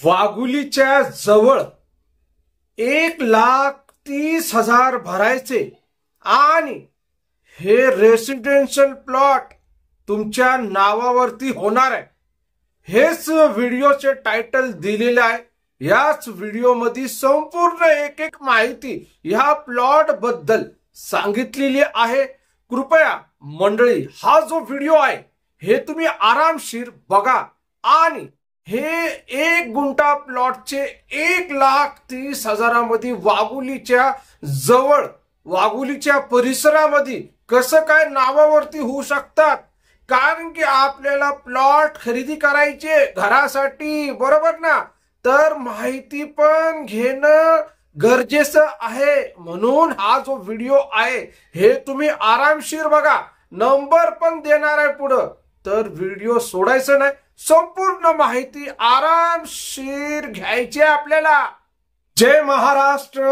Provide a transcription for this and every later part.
वागुलीच्या जवळ एक लाख तीस हजार भरायचे आणि हे रेसिडेन्शियल प्लॉट तुमच्या नावावरती होणार आहे हेच व्हिडिओचे टायटल दिलेले आहे याच मध्ये संपूर्ण एक एक माहिती ह्या प्लॉट बद्दल सांगितलेली आहे कृपया मंडळी हा जो व्हिडिओ आहे हे तुम्ही आरामशीर बघा आणि हे एक गुंठा प्लॉटचे एक लाख तीस हजारामध्ये वाघुलीच्या जवळ वागुलीच्या परिसरामध्ये कसं काय नावावरती होऊ शकतात कारण की आपल्याला प्लॉट खरेदी करायचे घरासाठी बरोबर ना तर माहिती पण घेणं गरजेचं आहे म्हणून हा जो व्हिडिओ आहे हे तुम्ही आरामशीर बघा नंबर पण देणार आहे पुढं तर व्हिडिओ सोडायचं नाही संपूर्ण माहिती आरामशीर घ्यायची आपल्याला जय महाराष्ट्र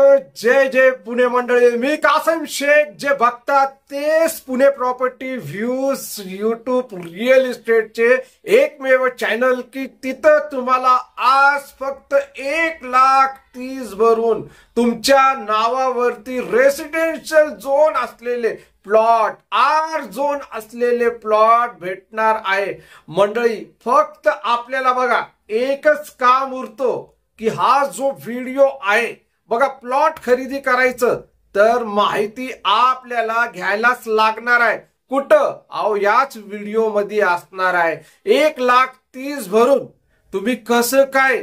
जय जय पुणे मंडळी मी कासम शेख जे बघतात तेच Pune property views YouTube real इस्टेटचे एकमेव चॅनल की तिथं तुम्हाला आज फक्त एक लाख तीस भरून तुमच्या नावावरती रेसिडेन्शियल झोन असलेले प्लॉट आर झोन असलेले प्लॉट भेटणार आहे मंडळी फक्त आपल्याला बघा एकच काम उरतो की हा जो व्हिडिओ आहे बघा प्लॉट खरेदी करायचं तर माहिती आपल्याला घ्यायलाच लागणार आहे कुठं अहो याच व्हिडिओ मध्ये असणार आहे एक लाख तीस भरून तुम्ही कसं काय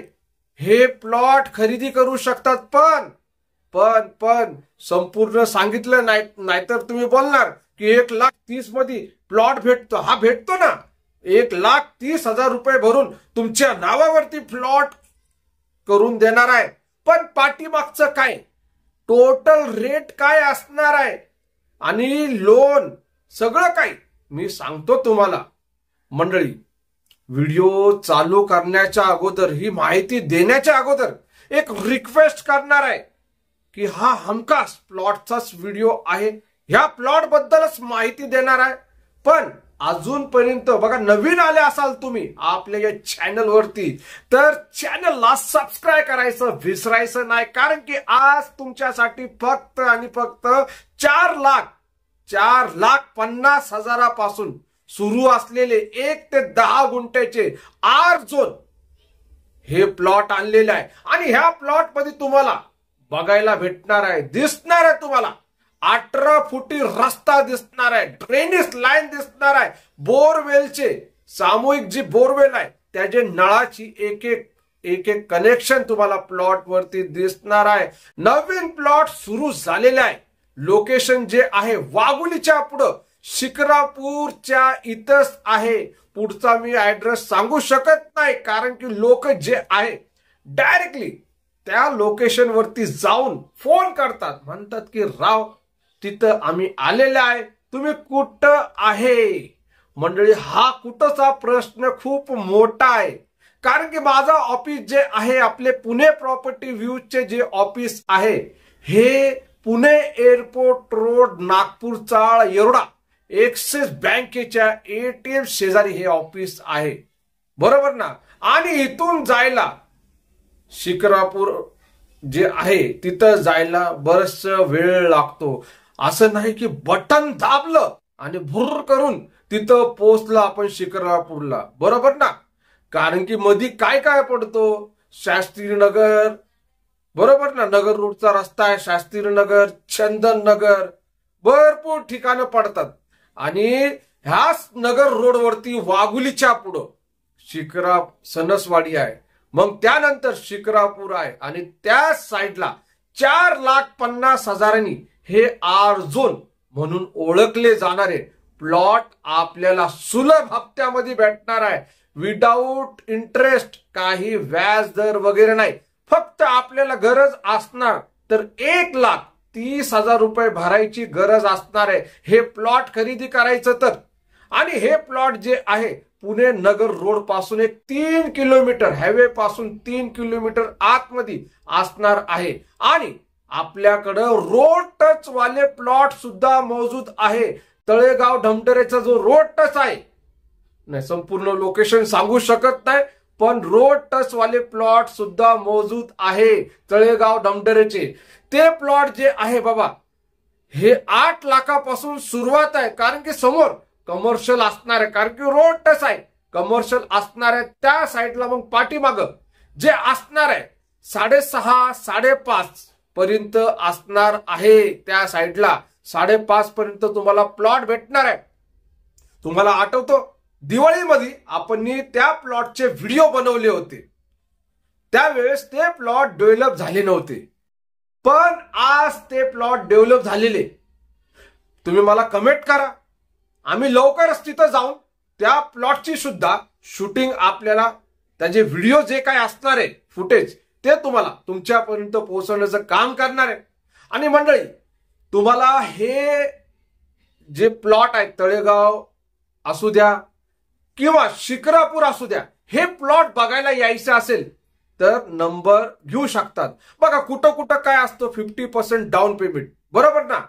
हे प्लॉट खरेदी करू शकतात पण पण पण संपूर्ण सांगितलं नाही नाहीतर तुम्ही बोलणार की एक लाख तीस मध्ये प्लॉट भेटतो हा भेटतो ना एक लाख तीस हजार रुपये भरून तुमच्या नावावरती प्लॉट करून देणार आहे पण पाठीमागचं काय टोटल रेट काय असणार आहे आणि लोन सगळं काय मी सांगतो तुम्हाला मंडळी व्हिडिओ चालू करण्याच्या अगोदर ही माहिती देण्याच्या अगोदर एक रिक्वेस्ट करणार आहे की हा हमखास प्लॉटचाच व्हिडिओ आहे ह्या प्लॉट बद्दलच माहिती देणार आहे पण अजूनपर्यंत बघा नवीन आले असाल तुम्ही आपल्या या चॅनलवरती तर चॅनलला सबस्क्राईब करायचं विसरायचं नाही कारण की आज तुमच्यासाठी फक्त आणि फक्त चार लाख चार लाख पन्नास हजारापासून सुरू असलेले एक ते दहा गुंठ्याचे आर झोन हे प्लॉट आणलेले आहे आणि ह्या प्लॉटमध्ये तुम्हाला बघायला भेटणार आहे दिसणार आहे तुम्हाला अठरा फुटी रस्ता दिसणार आहे ड्रेनेज लाईन दिसणार आहे बोरवेलचे सामूहिक जी बोरवेल आहे त्याचे नळाची एक एक एक एक कनेक्शन तुम्हाला प्लॉट वरती दिसणार आहे नवीन प्लॉट सुरू झालेले आहे लोकेशन जे आहे वाघुलीच्या पुढं शिकरापूरच्या इथंच आहे पुढचा मी ऍड्रेस सांगू शकत नाही कारण की लोक जे आहे डायरेक्टली त्या लोकेशनवरती जाऊन फोन करतात म्हणतात की राव तिथं आम्ही आलेले आहे तुम्ही कुठं आहे मंडळी हा कुठंचा प्रश्न खूप मोठा आहे कारण की माझं ऑफिस जे आहे आपले पुणे प्रॉपर्टी व्ह्यूजचे जे ऑफिस आहे हे पुणे एअरपोर्ट रोड नागपूर चाळ येरोडा एक्सिस बँकेच्या एटीएम शेजारी हे ऑफिस आहे बरोबर ना आणि इथून जायला शिकरापूर जे आहे तिथं जायला बरच वेळ लागतो असं नाही की बटन दाबलं आणि भुर करून तिथं पोचलं आपण शिखरापूरला बरोबर ना कारण की मधी काय काय पडतो शास्त्री नगर बरोबर ना नगर रोडचा रस्ता आहे शास्त्री नगर चंदन नगर भरपूर ठिकाणं पडतात आणि ह्याच नगर रोडवरती वाघुलीच्या पुढं शिकरा सनसवाडी आहे मग त्यानंतर शिकरापूर आहे आणि त्या साईडला चार लाख पन्नास हजारांनी हे आर्जोन म्हणून ओळखले जाणारे प्लॉट आपल्याला सुलभ हप्त्यामध्ये भेटणार आहे विदाऊट इंटरेस्ट काही व्याज दर वगैरे नाही फक्त आपल्याला गरज असणार तर एक लाख तीस हजार रुपये भरायची गरज असणार आहे हे प्लॉट खरेदी करायचं तर आणि हे प्लॉट जे आहे पुणे नगर रोड पासून एक तीन किलोमीटर हायवे पासून तीन किलोमीटर आतमध्ये असणार आहे आणि आपल्याकडं रोड टच वाले प्लॉट सुद्धा मौजूद आहे तळेगाव ढमटरेचा जो रोड टच आहे नाही संपूर्ण लोकेशन सांगू शकत नाही पण रोड टच वाले प्लॉट सुद्धा मौजूद आहे तळेगाव ढमडरेचे ते प्लॉट जे आहे बाबा हे आठ लाखापासून सुरुवात आहे कारण की समोर कमर्शियल असणार आहे कारण की रोड टच आहे कमर्शियल असणार आहे त्या साईडला मग पाठीमाग जे असणार आहे साडेसहा साडेपाच पर्यंत असणार आहे त्या साईडला साडेपाच पर्यंत तुम्हाला प्लॉट भेटणार आहे तुम्हाला आठवतो दिवाळीमध्ये आपण त्या प्लॉटचे व्हिडिओ बनवले होते त्यावेळेस ते प्लॉट डेव्हलप झाले नव्हते पण आज ते प्लॉट डेव्हलप झालेले तुम्ही मला कमेंट करा आम्ही लवकरच तिथं जाऊन त्या प्लॉटची सुद्धा शूटिंग आपल्याला त्याचे व्हिडिओ जे काय असणार आहे फुटेज ते तुम्हाला तुमच्यापर्यंत पोहोचवण्याचं काम करणार आहे आणि मंडळी तुम्हाला हे जे प्लॉट आहेत तळेगाव असू द्या किंवा शिक्रापूर असू द्या हे प्लॉट बघायला यायचं असेल तर नंबर घेऊ शकतात बघा कुठं कुठं काय असतं फिफ्टी पर्सेंट डाऊन पेमेंट बरोबर ना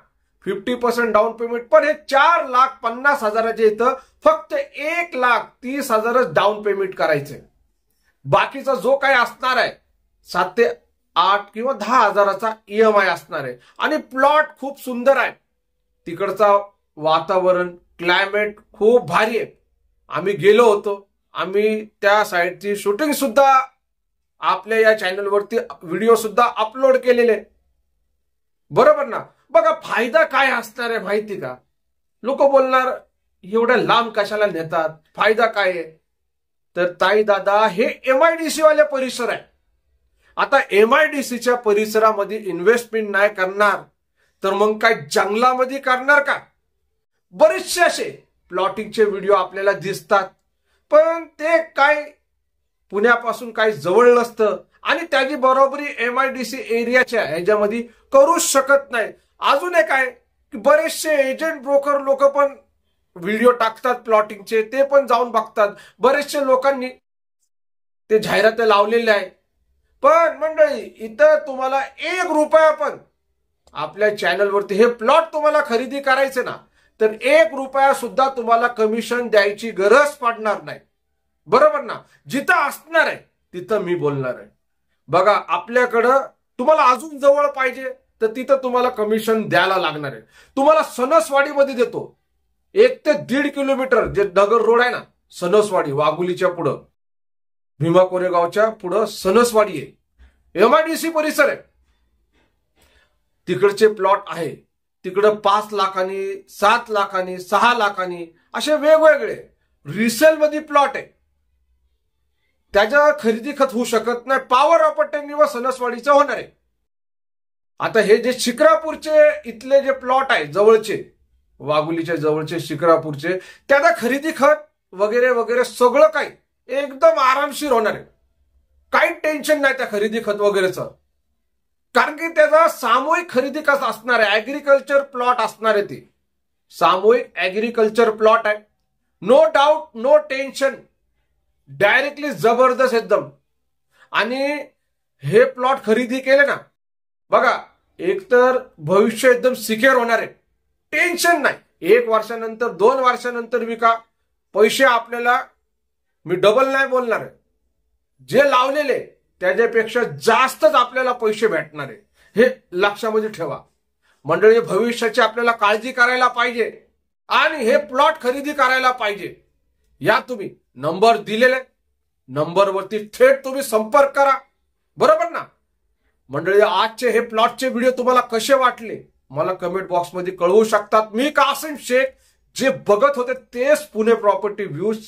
फिफ्टी पर्सेंट डाऊन पेमेंट पण हे चार लाख पन्नास हजाराच्या इथं फक्त एक लाख तीस हजारच डाऊन पेमेंट करायचे बाकीचा जो काही असणार आहे सात ते आठ किंवा दहा हजाराचा ईएमआय e असणार आहे आणि प्लॉट खूप सुंदर आहे तिकडचा वातावरण क्लायमेट खूप भारी आहे आम्ही गेलो होतो आम्ही त्या साईडची शूटिंग सुद्धा आपल्या या चॅनलवरती व्हिडिओ सुद्धा अपलोड केलेले बरोबर ना बघा फायदा काय असणार आहे माहिती का लोक बोलणार एवढ्या लांब कशाला नेतात फायदा काय आहे तर ताई दादा हे एमआयडीसी वाले परिसर आहे आता एमआयडीसीच्या परिसरामध्ये इन्व्हेस्टमेंट नाही करणार तर मग काय जंगलामध्ये करणार का बरेचसे असे प्लॉटिंगचे व्हिडिओ आपल्याला दिसतात पण ते काय पुण्यापासून काय जवळ नसतं आणि त्याची बरोबरी एमआयडीसी एरियाच्या ह्याच्यामध्ये करू शकत नाही अजून एक आहे की बरेचसे एजंट ब्रोकर लोक पण व्हिडिओ टाकतात प्लॉटिंगचे ते पण जाऊन बघतात बरेचसे लोकांनी ते जाहिरात लावलेले आहे पण मंडळी इथं तुम्हाला एक रुपया पण आपल्या चॅनलवरती हे प्लॉट तुम्हाला खरेदी करायचे ना तर एक रुपया सुद्धा तुम्हाला कमिशन द्यायची गरज पडणार नाही बरोबर ना जिथं असणार आहे तिथं मी बोलणार आहे बघा आपल्याकडं तुम्हाला अजून जवळ पाहिजे तर तिथं तुम्हाला कमिशन द्यायला लागणार आहे तुम्हाला सणसवाडीमध्ये देतो एक ते दीड किलोमीटर जे नगर रोड आहे ना सणसवाडी वाघुलीच्या पुढं भीमा कोरेगावच्या पुढं सणसवाडी आहे एमआयडीसी परिसर आहे तिकडचे प्लॉट आहे तिकडं पाच लाखांनी सात लाखांनी सहा लाखांनी असे वेगवेगळे रिसेल मध्ये प्लॉट आहे त्याच्या खरेदी खत होऊ शकत नाही पॉवर ऑफ व निवा होणार आहे आता हे जे शिक्रापूरचे इथले जे प्लॉट आहे जवळचे वाघुलीच्या जवळचे शिक्रापूरचे त्याचा खरेदी खत वगैरे वगैरे सगळं काही एकदम आरामशीर होणार आहे काही टेन्शन नाही त्या खरेदी खत वगैरेचं कारण की त्याचा सामूहिक खरेदी कसं असणार आहे ऍग्रीकल्चर प्लॉट असणार आहे ते सामूहिक ऍग्रीकल्चर प्लॉट आहे no doubt no tension directly जबरदस्त एकदम आणि हे प्लॉट खरेदी केले ना बघा एकतर भविष्य एकदम सिक्युअर होणार आहे टेन्शन नाही एक वर्षानंतर दोन वर्षानंतर विका पैसे आपल्याला मी डबल नाही बोलणार आहे जे लावलेले त्याच्यापेक्षा जास्तच आपल्याला पैसे भेटणार आहे हे लक्षामध्ये ठेवा मंडळी भविष्याची आपल्याला काळजी करायला पाहिजे आणि हे प्लॉट खरेदी करायला पाहिजे या तुम्ही नंबर दिलेले नंबरवरती थेट तुम्ही संपर्क करा बरोबर ना मंडळी आजचे हे प्लॉटचे व्हिडिओ तुम्हाला कसे वाटले मला कमेंट बॉक्समध्ये कळवू शकतात मी कासिम शेख जे बघत होते तेच Pune property views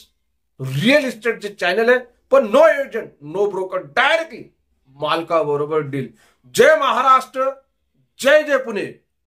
real estate जे चॅनल आहे पण no agent no broker directly मालकाबरोबर डील जय महाराष्ट्र जय जय पुणे